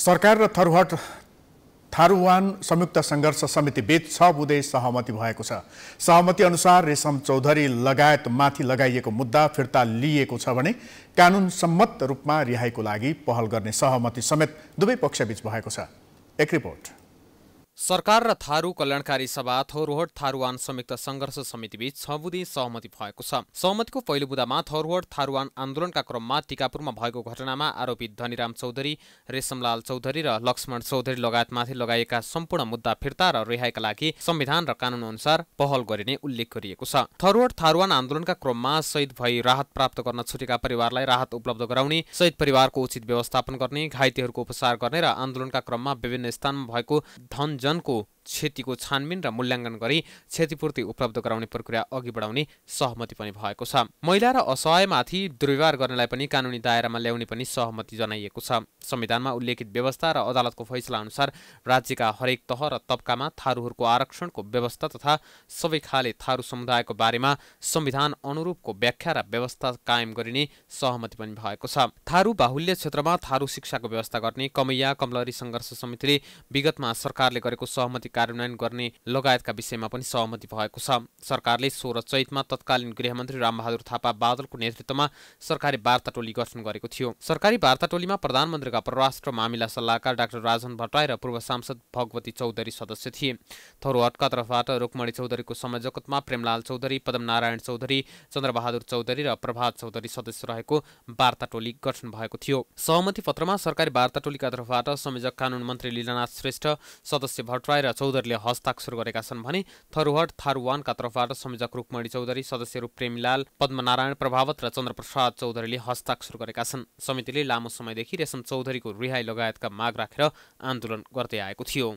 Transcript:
सरकार र थरुहट थारुवान संयुक्त सङ्घर्ष समितिबीच छ बुधै सहमति भएको छ सहमति अनुसार रेशम चौधरी लगायत माथि लगाइएको मुद्दा फिर्ता लिइएको छ भने सम्मत रूपमा रिहाईको लागि पहल गर्ने सहमति समेत दुवै पक्षबीच भएको छ एक रिपोर्ट सरकार र थारू कल्याणकारी सभा थरोहट थारुवान संयुक्त सङ्घर्ष समितिबीच छ बुधे सहमति भएको छ सहमतिको पहिलो बुदामा थरोहट थारुवान आन्दोलनका क्रममा टिकापुरमा भएको घटनामा आरोपी धनीराम चौधरी रेशमलाल चौधरी र लक्ष्मण चौधरी लगायतमाथि लगाइएका सम्पूर्ण मुद्दा फिर्ता र रिहाइका लागि संविधान र कानून अनुसार पहल गरिने उल्लेख गरिएको छ थरोहट थारुवान आन्दोलनका क्रममा शहीद भई राहत प्राप्त गर्न छुटेका परिवारलाई राहत उपलब्ध गराउने शहीद परिवारको उचित व्यवस्थापन गर्ने घाइतेहरूको उपचार गर्ने र आन्दोलनका क्रममा विभिन्न स्थानमा भएको धन गन को क्षतिको छानबिन र मूल्याङ्कन गरी क्षतिपूर्ति उपलब्ध गराउने प्रक्रिया अघि बढाउने सहमति पनि भएको छ महिला र असहायमाथि दुर्व्यवहार गर्नेलाई पनि कानुनी दायरामा ल्याउने पनि सहमति जनाइएको छ संविधानमा उल्लेखित व्यवस्था र अदालतको फैसला अनुसार राज्यका हरेक तह र तबकामा थारूहरूको आरक्षणको व्यवस्था तथा सबै खाले थारू समुदायको बारेमा संविधान अनुरूपको व्याख्या र व्यवस्था कायम गरिने सहमति पनि भएको छ थारू बाहुल्य क्षेत्रमा थारू शिक्षाको व्यवस्था गर्ने कमैया कमलरी सङ्घर्ष समितिले विगतमा सरकारले गरेको सहमति कार्यान्वयन गर्ने लगायतका विषयमा पनि सहमति भएको छ सरकारले सोह्र चैतमा तत्कालीन गृहमन्त्री रामबहादुर थापा बादलको नेतृत्वमा सरकारी वार्ता टोली गठन गरेको थियो सरकारी वार्ता टोलीमा प्रधानमन्त्रीका परराष्ट्र मामिला सल्लाहकार डाक्टर राजन भट्टराई र पूर्व सांसद भगवती चौधरी सदस्य थिए थरुहटका तर्फबाट रुक्मणी चौधरीको संयोजकत्वमा प्रेमलाल चौधरी पदमनारायण चौधरी चन्द्रबहादुर चौधरी र प्रभात चौधरी सदस्य रहेको वार्ता टोली गठन भएको थियो सहमति पत्रमा सरकारी वार्ता टोलीका तर्फबाट संयोजक कानून मन्त्री लीलानाथ श्रेष्ठ सदस्य भट्टराई र चौधरीले हस्ताक्षर गरेका छन् भने थरुहट थारुवानका तर्फबाट संयोजक रुक्मणी चौधरी सदस्यहरू प्रेमीलाल पद्मनारायण प्रभावत र चन्द्रप्रसाद चौधरीले हस्ताक्षर गरेका छन् समितिले लामो समयदेखि रेशम चौधरीको रिहाई लगायतका माग राखेर आन्दोलन गर्दै आएको थियो